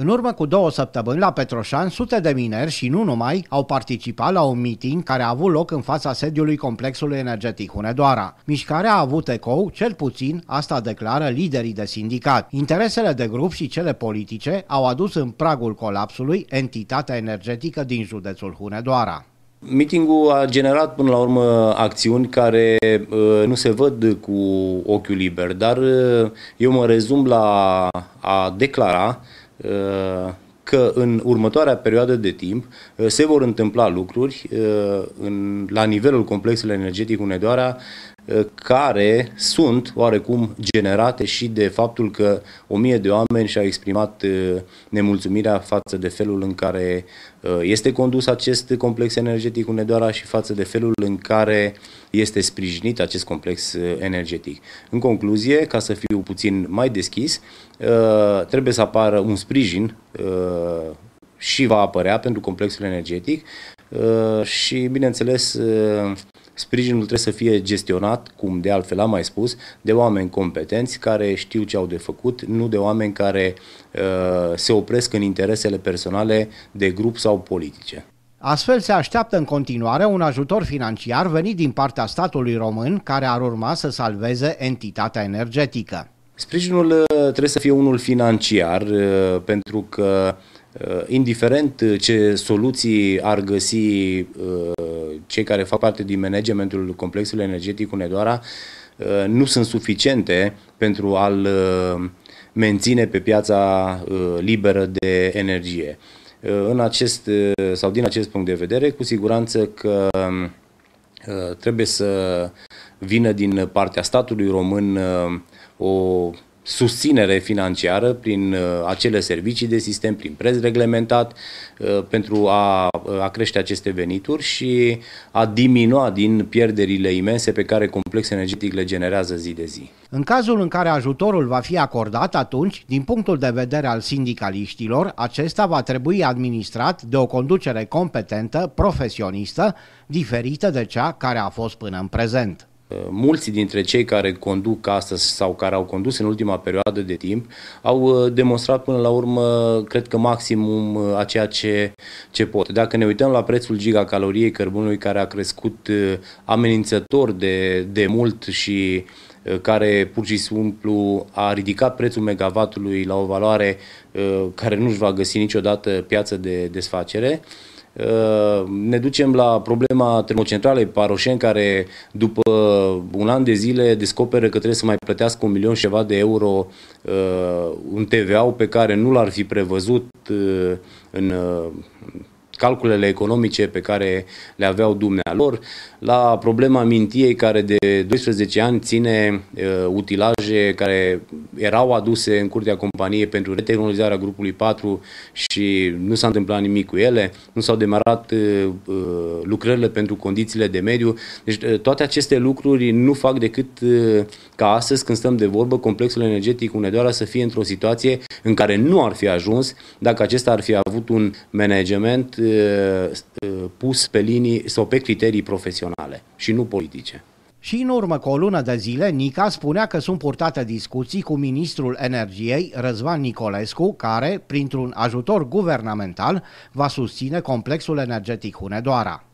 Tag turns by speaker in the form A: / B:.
A: În urmă cu două săptămâni, la Petroșan, sute de mineri și nu numai au participat la un meeting care a avut loc în fața sediului complexului energetic Hunedoara. Mișcarea a avut ecou, cel puțin, asta declară liderii de sindicat. Interesele de grup și cele politice au adus în pragul colapsului entitatea energetică din județul Hunedoara.
B: Meetingul a generat până la urmă acțiuni care uh, nu se văd cu ochiul liber, dar uh, eu mă rezum la a declara Uh, că în următoarea perioadă de timp uh, se vor întâmpla lucruri uh, în, la nivelul complexului energetic Unedoara Eh, care sunt oarecum generate și de faptul că o mie de oameni și-au exprimat eh, nemulțumirea față de felul în care eh, este condus acest complex energetic Unedoara și față de felul în care este sprijinit acest complex energetic. În concluzie, ca să fiu puțin mai deschis, trebuie să apară un sprijin și va apărea pentru complexul energetic și, bineînțeles, Sprijinul trebuie să fie gestionat, cum de altfel am mai spus, de oameni competenți care știu ce au de făcut, nu de oameni care uh, se opresc în interesele personale de grup sau politice.
A: Astfel se așteaptă în continuare un ajutor financiar venit din partea statului român care ar urma să salveze entitatea energetică.
B: Sprijinul uh, trebuie să fie unul financiar uh, pentru că uh, indiferent ce soluții ar găsi cei care fac parte din managementul complexului energetic Unedoara uh, nu sunt suficiente pentru a-l uh, menține pe piața uh, liberă de energie. În acest, sau din acest punct de vedere, cu siguranță că trebuie să vină din partea statului român o susținere financiară prin uh, acele servicii de sistem, prin preț reglementat, uh, pentru a, uh, a crește aceste venituri și a diminua din pierderile imense pe care complexul energetic le generează zi de
A: zi. În cazul în care ajutorul va fi acordat, atunci, din punctul de vedere al sindicaliștilor, acesta va trebui administrat de o conducere competentă, profesionistă, diferită de cea care a fost până în prezent.
B: Eh, mulți dintre cei care conduc astăzi sau care au condus în ultima perioadă de timp au eh, demonstrat până la urmă, cred că maximum eh, a ceea ce, ce pot. Dacă ne uităm la prețul gigacaloriei cărbunului care a crescut amenințător de, de mult și care pur și simplu a ridicat prețul megavatului la o valoare care nu-și va găsi niciodată piață de desfacere, Uh, ne ducem la problema termocentralei Paroșen, care după un an de zile descoperă că trebuie să mai plătească un milion și ceva de euro uh, un TVA pe care nu l-ar fi prevăzut uh, în calculele economice pe care le aveau dumnealor, la problema mintiei care de 12 ani ține uh, utilaje care erau aduse în curtea companiei pentru retehnologizarea grupului 4 și nu s-a întâmplat nimic cu ele, nu s-au demarat uh, uh, lucrările pentru condițiile de mediu. Deci uh, toate aceste lucruri nu fac decât uh, ca astăzi când stăm de vorbă complexul energetic Unedoara să fie într-o situație în care nu ar fi ajuns dacă acesta ar fi avut un management uh, pus pe linii sau pe criterii profesionale și nu politice.
A: Și în urmă cu o lună de zile, Nica spunea că sunt purtate discuții cu ministrul energiei Răzvan Nicolescu, care, printr-un ajutor guvernamental, va susține complexul energetic Hunedoara.